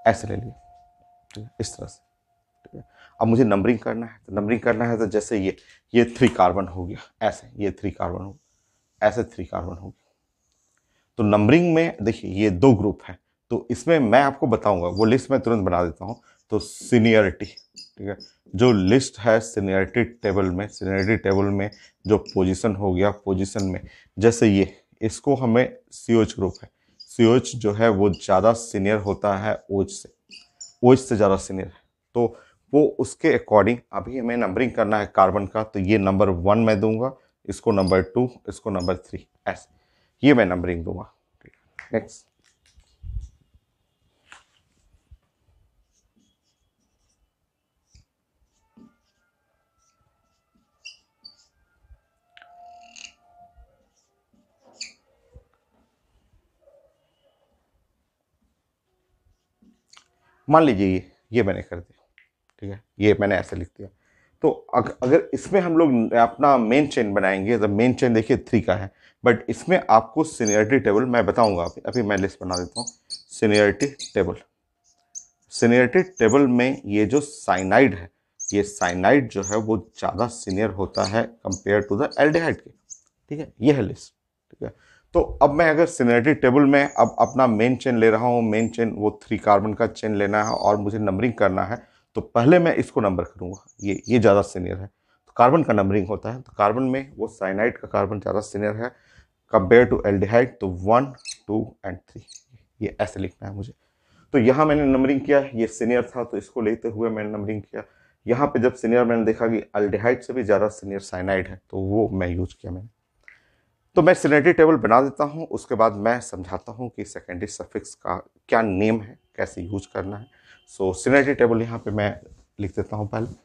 ऐसे ले लिया ठीक है इस तरह से ठीक है अब मुझे नंबरिंग करना है तो नंबरिंग करना है तो जैसे ये ये थ्री कार्बन हो गया ऐसे ये थ्री कार्बन हो ऐसे थ्री कार्बन हो गया तो नंबरिंग में देखिए ये दो ग्रुप है तो इसमें मैं आपको बताऊंगा वो लिस्ट मैं तुरंत बना देता हूँ तो सीनियरिटी ठीक है जो लिस्ट है सीनियरिटी टेबल में सीनियरिटी टेबल में जो पोजिशन हो गया पोजिशन में जैसे ये इसको हमें सी ग्रुप है सीओच जो है वो ज़्यादा सीनियर होता है ओज से ओज से ज़्यादा सीनियर है तो वो उसके अकॉर्डिंग अभी हमें नंबरिंग करना है कार्बन का तो ये नंबर वन मैं दूंगा इसको नंबर टू इसको नंबर थ्री ऐसे ये मैं नंबरिंग दूंगा नेक्स्ट मान लीजिए ये ये मैंने कर दिया ठीक है ये मैंने ऐसे लिख दिया तो अगर इसमें हम लोग अपना मेन चेन बनाएंगे जब मेन चेन देखिए थ्री का है बट इसमें आपको सीनियरिटी टेबल मैं बताऊंगा अभी अभी मैं लिस्ट बना देता हूँ सीनियरिटी टेबल सीनियरिटी टेबल में ये जो साइनाइड है ये साइनाइड जो है वो ज़्यादा सीनियर होता है कंपेयर टू द एल्डिहाइड के ठीक है ये है लिस्ट ठीक है तो अब मैं अगर सिनेटरी टेबल में अब अपना मेन चेन ले रहा हूँ मेन चेन वो थ्री कार्बन का चेन लेना है और मुझे नंबरिंग करना है तो पहले मैं इसको नंबर करूँगा ये ये ज़्यादा सीनियर है तो कार्बन का नंबरिंग होता है तो कार्बन में वो साइनाइड का कार्बन ज़्यादा सीनियर है कंपेयर टू एल्डिहाइड तो वन टू एंड थ्री ये ऐसे लिखना है मुझे तो यहाँ मैंने नंबरिंग किया ये सीनियर था तो इसको लेते हुए मैंने नंबरिंग किया यहाँ पे जब सीनियर मैंने देखा कि अल्डिहाइड से भी ज़्यादा सीनियर साइनाइड है तो वो मैं यूज़ किया मैंने तो मैं सिलेंडरी टेबल बना देता हूँ उसके बाद मैं समझाता हूँ कि सेकेंडरी सफिक्स का क्या नेम है कैसे यूज करना है सो सिलेंडरी टेबल यहाँ पे मैं लिख देता हूँ पहले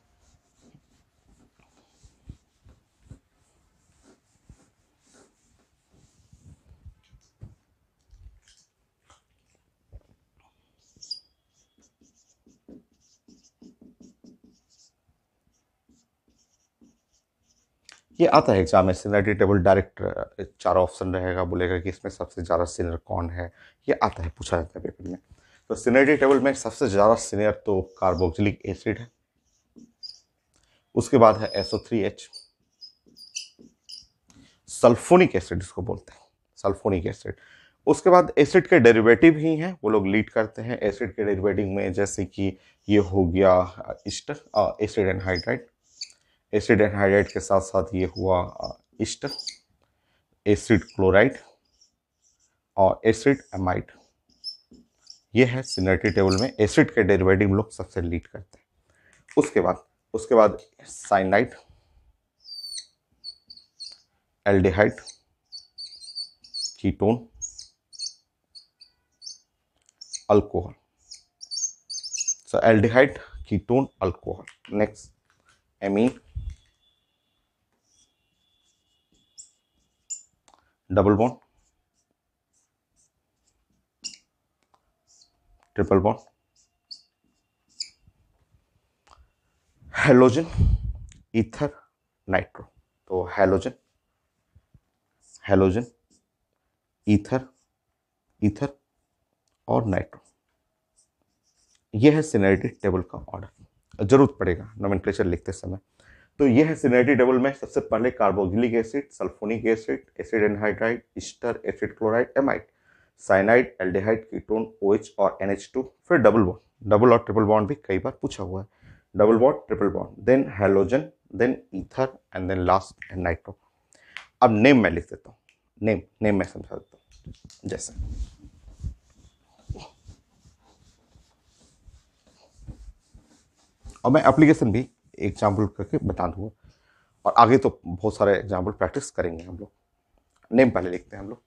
ये आता है एग्जाम में सीनियरिटी टेबल डायरेक्ट चार ऑप्शन रहेगा बोलेगा कि इसमें सबसे ज़्यादा सीनियर कौन है ये आता है पूछा जाता है पेपर में तो सीनियरिटी टेबल में सबसे ज़्यादा सीनियर तो कार्बोक्सिलिक एसिड है उसके बाद है SO three H sulphonic acid इसको बोलते हैं सल्फोनिक एसिड उसके बाद एसिड के डेरिवेटिव ही हैं वो लोग लीड करते हैं एसिड के डेरिवेटिव में जैसे कि ये हो गया ester acid anhydride acid anhydride के साथ साथ ये हुआ इष्ट एसिड क्लोराइड और एसिड एमाइड ये है सिनर्टी टेबल में एसिड के डेरिवेटिव लोग सबसे लीड करते हैं उसके बाद उसके बाद cyanide aldehyde ketone alcohol so aldehyde ketone alcohol next amine double bond triple bond halogen ether nitro तो हेलोजन हेलोजन ईथर ईथर और नाइट्रो यह है सिनेरिटी टेबल का ऑर्डर जरूरत पड़ेगा नोमेनक्लेचर लिखते समय तो यह है सिनेरिटी टेबल में सबसे पहले carboxylic acid sulphonic acid acid anhydride ester acid chloride amide cyanide aldehyde ketone OH और एनएच2 फिर डबल बॉन्ड डबल और ट्रिपल बॉन्ड भी कई बार पूछा हुआ है double bond triple bond then halogen then ether and then last and nitro अब नेम मैं लिख देता हूँ नेम नेम मैं समझा देता हूँ जैसे और मैं एप्लीकेशन भी एग्जाम्पल करके बता दूंगा और आगे तो बहुत सारे एग्जाम्पल प्रैक्टिस करेंगे हम लोग नेम पहले लिखते हैं हम लोग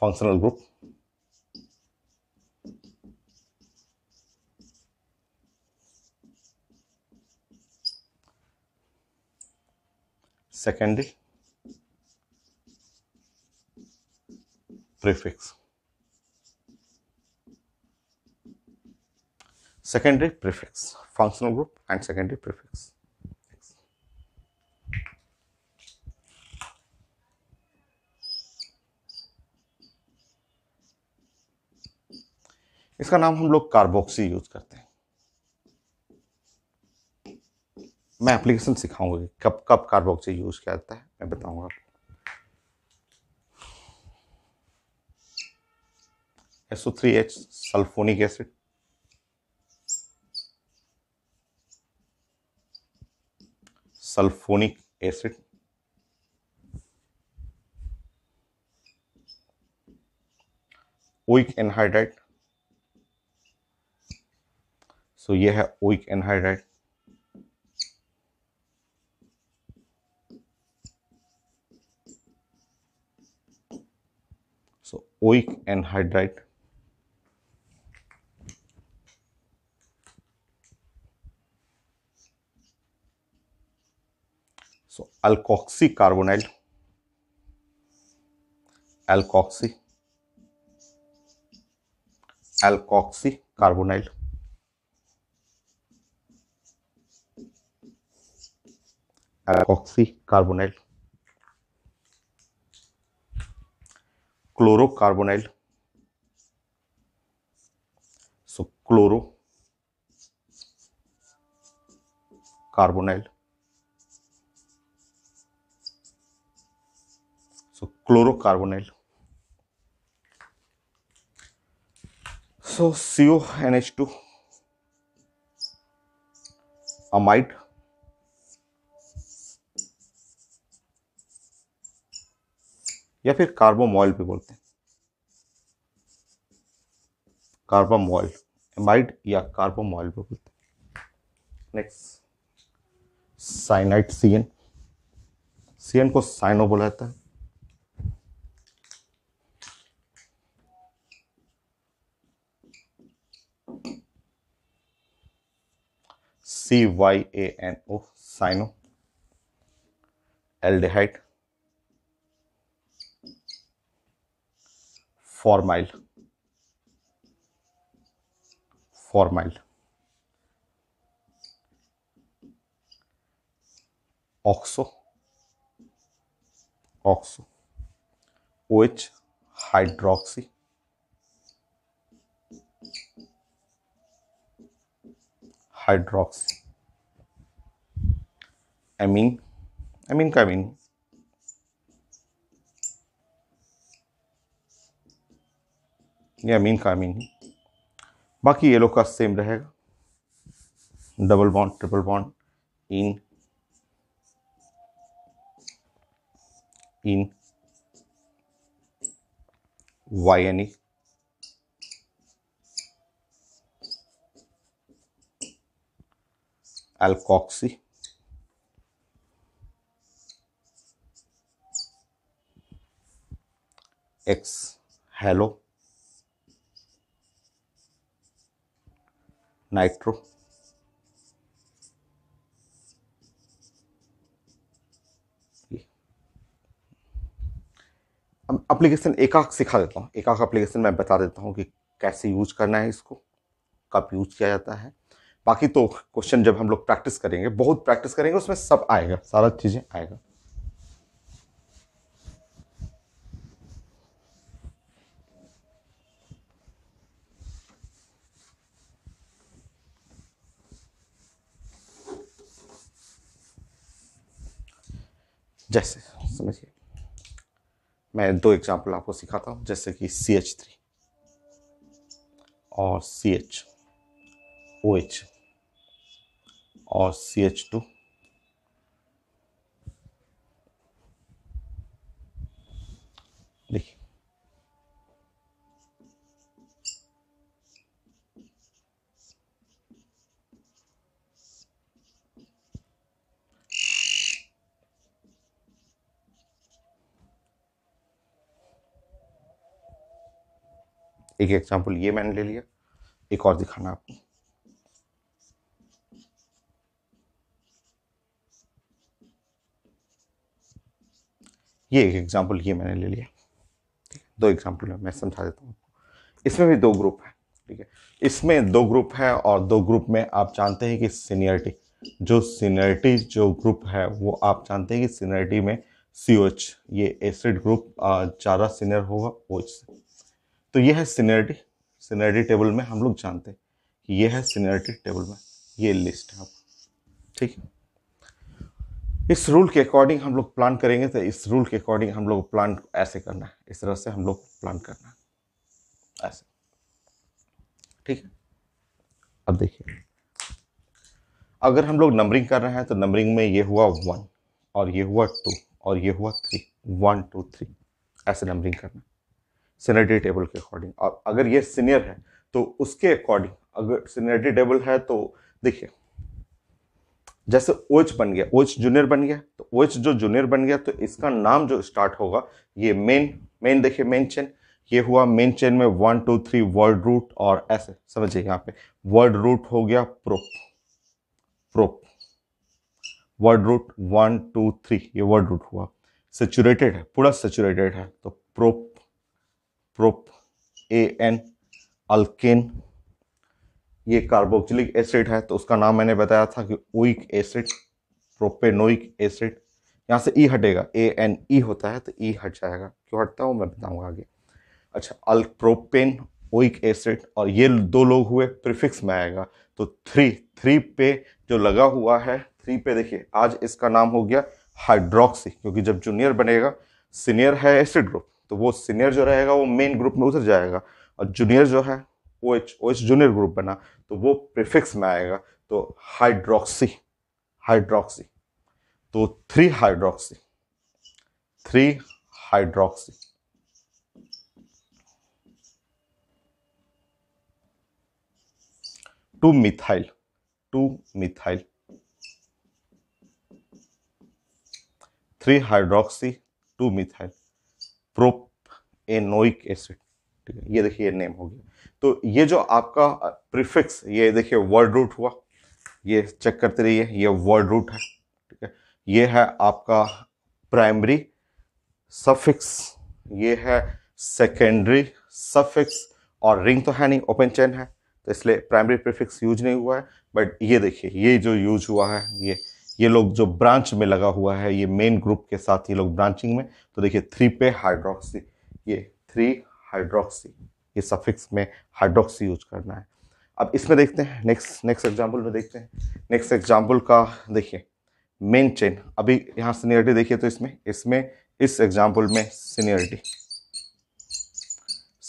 functional group secondary prefix secondary prefix, functional group and secondary prefix. इसका नाम हम लोग कार्बोक्सी यूज करते हैं मैं एप्लीकेशन सिखाऊंगा कब कब कार्बोक्सी यूज किया जाता है मैं बताऊंगा आपको SO three H sulphonic acid sulphonic acid oic anhydride so ये है oic anhydride so oic anhydride So alkoxy carbonyl, alkoxy, alkoxy carbonyl. alkoxy carbonyl chlorocarbonyl so chloro carbonyl chlorocarbonyl H two amide या फिर कार्बोमोइल भी बोलते हैं कार्बोमोइल amide या कार्बोमोइल भी बोलते हैं नेक्स्ट साइनाइट सीएन सीएन को साइनो बोला जाता है CYANO, cyano, aldehyde, formyl, formyl, oxo, oxo, OH hydroxy, hydroxy. I mean, I mean, come अमीन या मीन का बाकी ये लोग का सेम रहेगा double bond triple bond ene ene Y N E X halo nitro अब एप्लीकेशन आख सिखा देता हूँ आख एप्लीकेशन मैं बता देता हूँ कि कैसे यूज करना है इसको कब यूज किया जाता है बाकी तो क्वेश्चन जब हम लोग प्रैक्टिस करेंगे बहुत प्रैक्टिस करेंगे उसमें सब आएगा सारा चीज़ें आएगा जैसे समझिए मैं दो एग्जाम्पल आपको सिखाता हूँ जैसे कि सी एच थ्री और सी एच ओ एच और सी एच टू एक एग्जाम्पल ये मैंने ले लिया एक और दिखाना आपको ये एक एग्जाम्पल ये मैंने ले लिया है दो एग्जाम्पल मैं समझा देता हूँ इसमें भी दो ग्रुप है ठीक है इसमें दो ग्रुप है और दो ग्रुप में आप जानते हैं कि सीनियरिटी जो सीनियरिटी जो ग्रुप है वो आप जानते हैं कि सीनियरिटी में सी ये एसिड ग्रुप ज़्यादा सीनियर होगा से तो ये है सीनियरिटी सीनियरिटी टेबल में हम लोग जानते हैं कि ये है सीनियरिटी टेबल में ये लिस्ट है ठीक है इस रूल के अकॉर्डिंग हम लोग प्लान करेंगे तो इस रूल के अकॉर्डिंग हम लोग प्लान ऐसे करना है इस तरह से हम लोग प्लान करना है ऐसे ठीक है अब देखिए अगर हम लोग नंबरिंग कर रहे हैं तो नंबरिंग में ये हुआ वन और ये हुआ टू और ये हुआ थ्री वन टू थ्री ऐसे नंबरिंग करना सीनियरिटी टेबल के अकॉर्डिंग और अगर ये सीनियर है तो उसके अकॉर्डिंग अगर सीनियरिटी टेबल है तो देखिए जैसे ओच बन गया ओच जूनियर बन गया तो ओच जो जूनियर बन गया तो इसका नाम जो स्टार्ट होगा ये मेन मेन देखिए मेन चेन ये हुआ मेन चेन में one two three world root और ऐसे समझिए यहाँ पे वर्ड रूट हो गया prop prop word root one two three ये वर्ड रूट हुआ सेचुरेटेड है पूरा सेचुरेटेड है तो prop prop A N alkane ये कार्बोक्सिलिक एसिड है तो उसका नाम मैंने बताया था कि ओइक एसिड प्रोपेनोइक एसिड यहाँ से ई हटेगा ए एन ई होता है तो ई हट जाएगा क्यों हटता है वो मैं बताऊँगा आगे अच्छा अल प्रोपेन ओइक एसिड और ये दो लोग हुए प्रिफिक्स में आएगा तो थ्री थ्री पे जो लगा हुआ है थ्री पे देखिए आज इसका नाम हो गया हाइड्रोक्सी क्योंकि जब जूनियर बनेगा सीनियर है एसिड ग्रुप तो वो सीनियर जो रहेगा वो मेन ग्रुप में उधर जाएगा और जूनियर जो है O H O H junior group बना तो वो प्रिफिक्स में आएगा तो हाइड्रोक्सी हाइड्रोक्सी तो three hydroxy three hydroxy two methyl two methyl three hydroxy two methyl noic acid ठीक है ये देखिए ये नेम हो गया तो ये जो आपका प्रीफिक्स ये देखिए वर्ड रूट हुआ ये चेक करते रहिए ये वर्ड रूट है ठीक है ये है आपका प्राइमरी सफिक्स ये है सेकेंडरी सफिक्स और रिंग तो है नहीं ओपन चेन है तो इसलिए प्राइमरी प्रीफिक्स यूज नहीं हुआ है बट ये देखिए ये जो यूज हुआ है ये ये लोग जो ब्रांच में लगा हुआ है ये मेन ग्रुप के साथ ये लोग ब्रांचिंग में तो देखिए थ्री पे हाइड्रोक्सी ये थ्री हाइड्रोक्सी ये सफिक्स में हाइड्रोक्सी यूज करना है अब इसमें देखते हैं नेक्स्ट नेक्स्ट एग्जाम्पल में देखते हैं नेक्स्ट एग्जाम्पल का देखिए मेन चेन अभी यहाँ सीनियरिटी देखिए तो इसमें इसमें इस एग्जाम्पल में सीनियरिटी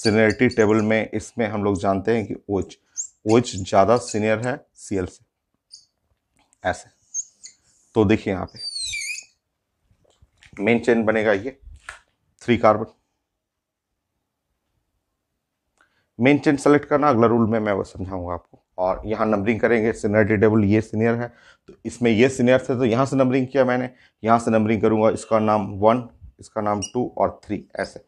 सीनियरिटी टेबल में इसमें हम लोग जानते हैं कि ओच ओच ज़्यादा सीनियर है सी से ऐसे तो देखिए यहाँ पे मेन चेन बनेगा ये three carbon main chain select करना अगला रूल में मैं वो समझाऊंगा आपको और यहाँ नंबरिंग करेंगे सीनियर डेडेबल ये सीनियर है तो इसमें ये सीनियर थे तो यहाँ से नंबरिंग किया मैंने यहाँ से नंबरिंग करूँगा इसका नाम वन इसका नाम टू और थ्री ऐसे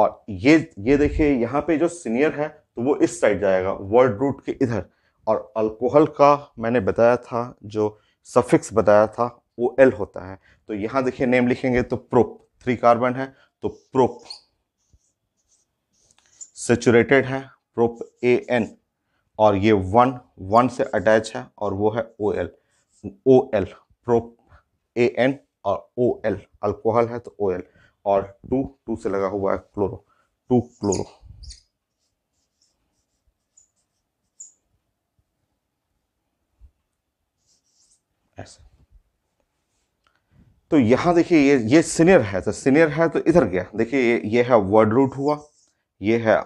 और ये ये देखिए यहाँ पे जो सीनियर है तो वो इस साइड जाएगा वर्ल्ड रूट के इधर और अल्कोहल का मैंने बताया था जो सफिक्स बताया था वो एल होता है तो यहां देखिए नेम लिखेंगे तो प्रोप थ्री कार्बन है तो प्रोप सेचुरेटेड है प्रोप ए एन और ये वन वन से अटैच है और वो है O L O L prop A N और ओ एल अल्कोहल है तो ओ एल और टू टू से लगा हुआ है क्लोरो टू क्लोरो ऐसे तो यहाँ देखिए ये ये सीनियर है तो सीनियर है तो इधर गया देखिए ये ये है वर्ड रूट हुआ ये है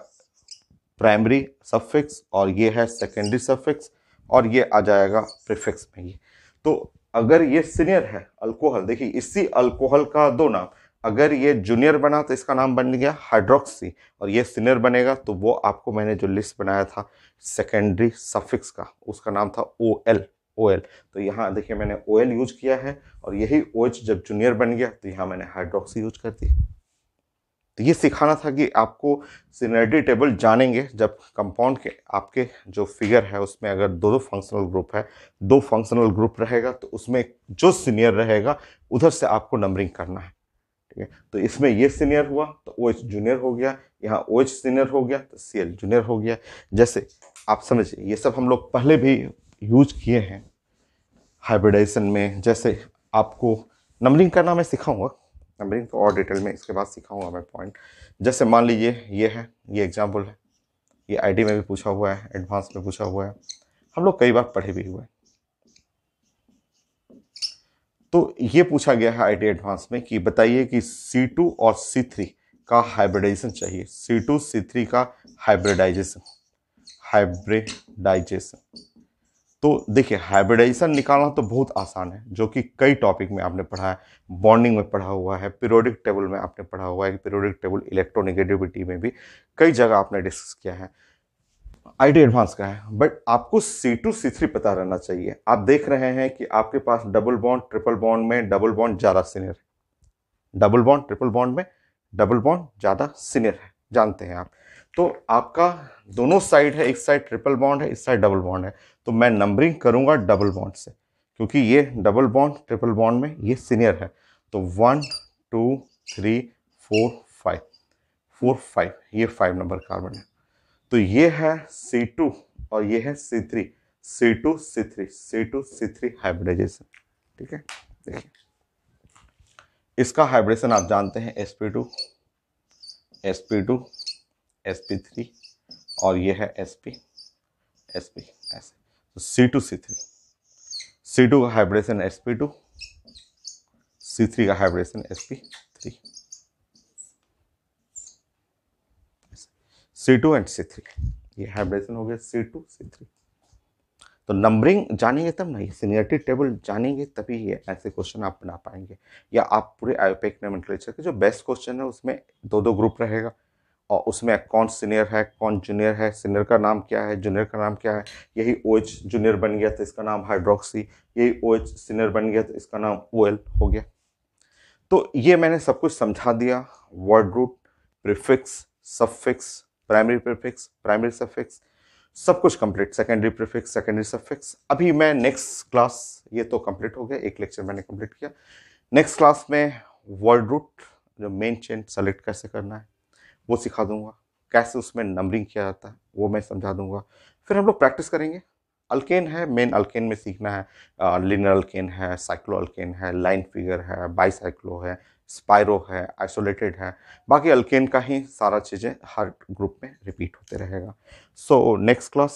प्राइमरी सफिक्स और ये है सेकेंडरी सफिक्स और ये आ जाएगा प्रिफिक्स में ये तो अगर ये सीनियर है अल्कोहल देखिए इसी अल्कोहल का दो नाम अगर ये जूनियर बना तो इसका नाम बन गया हाइड्रोक्सी और ये सीनियर बनेगा तो वो आपको मैंने जो लिस्ट बनाया था सेकेंडरी सफिक्स का उसका नाम था ओ एल ओ तो यहाँ देखिए मैंने ओ यूज किया है और यही ओ जब जूनियर बन गया तो यहाँ मैंने हाइड्रोक्सी यूज कर दी तो ये सिखाना था कि आपको सीनरिटी टेबल जानेंगे जब कंपाउंड के आपके जो फिगर है उसमें अगर दो दो फंक्शनल ग्रुप है दो फंक्शनल ग्रुप रहेगा तो उसमें जो सीनियर रहेगा उधर से आपको नंबरिंग करना है ठीक है तो इसमें ये सीनियर हुआ तो ओ जूनियर हो गया यहाँ ओ सीनियर हो गया तो सी जूनियर हो गया जैसे आप समझिए ये सब हम लोग पहले भी यूज किए हैं हाइब्रिडाइजेशन में जैसे आपको नंबरिंग करना मैं सिखाऊंगा नंबरिंग तो और डिटेल में इसके बाद सिखाऊंगा मैं पॉइंट जैसे मान लीजिए ये है ये एग्जाम्पल है ये आईडी में भी पूछा हुआ है एडवांस में पूछा हुआ है हम लोग कई बार पढ़े भी हुए तो ये पूछा गया है आईटी एडवांस में कि बताइए कि C2 और C3 का हाइब्रिडाइजेशन चाहिए C2 C3 का हाइब्रिडाइजेशन हाइब्रिडाइजेशन तो देखिए हाइब्रिडाइजेशन निकालना तो बहुत आसान है जो कि कई टॉपिक में आपने पढ़ा है बॉन्डिंग में पढ़ा हुआ है पीरियोडिक टेबल में आपने पढ़ा हुआ है पीरियोडिक टेबल इलेक्ट्रोनिगेटिविटी में भी कई जगह आपने डिस्कस किया है आई एडवांस का है बट आपको सी टू सी थ्री पता रहना चाहिए आप देख रहे हैं कि आपके पास डबल बॉन्ड ट्रिपल बॉन्ड में डबल बॉन्ड ज़्यादा सीनियर है डबल बॉन्ड ट्रिपल बॉन्ड में डबल बॉन्ड ज़्यादा सीनियर है जानते हैं आप तो आपका दोनों साइड है एक साइड ट्रिपल बॉन्ड है इस साइड डबल बॉन्ड है तो मैं नंबरिंग करूँगा डबल बॉन्ड से क्योंकि ये डबल बॉन्ड ट्रिपल बॉन्ड में ये सीनियर है तो one two three four five four five ये फाइव नंबर कार्बन है तो ये है सी टू और ये है C three C two C three C two C three ठीक है देखिए इसका हाइब्रिडेशन आप जानते हैं S P two S P two S P three और ये है एस पी एस पी ऐसे तो C two C three C two का hybridization S P to C three का hybridization sp3 C2 three C two and C three ये hybridization हो गया सी टू सी थ्री तो नंबरिंग जानेंगे तब ना ये सीनियरिटी टेबल जानेंगे तभी ये ऐसे क्वेश्चन आप बना पाएंगे या आप पूरे आयोपेक नमेंटलेचर के जो बेस्ट क्वेश्चन है उसमें दो दो ग्रुप रहेगा और उसमें कौन सीनियर है कौन जूनियर है सीनियर का नाम क्या है जूनियर का नाम क्या है यही ओ एच जूनियर बन गया तो इसका नाम हाइड्रोक्सी यही ओ एच सीनियर बन गया तो इसका नाम ओ एल हो गया तो ये मैंने सब कुछ समझा दिया word root prefix suffix primary prefix primary suffix सब कुछ complete secondary prefix secondary suffix अभी मैं नेक्स्ट क्लास ये तो कंप्लीट हो गया एक लेक्चर मैंने कंप्लीट किया नेक्स्ट क्लास में वर्ड रूट जो मेन चेन सेलेक्ट कैसे करना है वो सिखा दूंगा कैसे उसमें नंबरिंग किया जाता है वो मैं समझा दूंगा फिर हम लोग प्रैक्टिस करेंगे अल्केन है मेन अल्केन में सीखना है लिनर अल्केन है साइक्लो अल्केन है लाइन फिगर है बाईसाइक्लो है स्पायरो है आइसोलेटेड है बाकी अल्केन का ही सारा चीज़ें हर ग्रुप में रिपीट होते रहेगा सो नेक्स्ट क्लास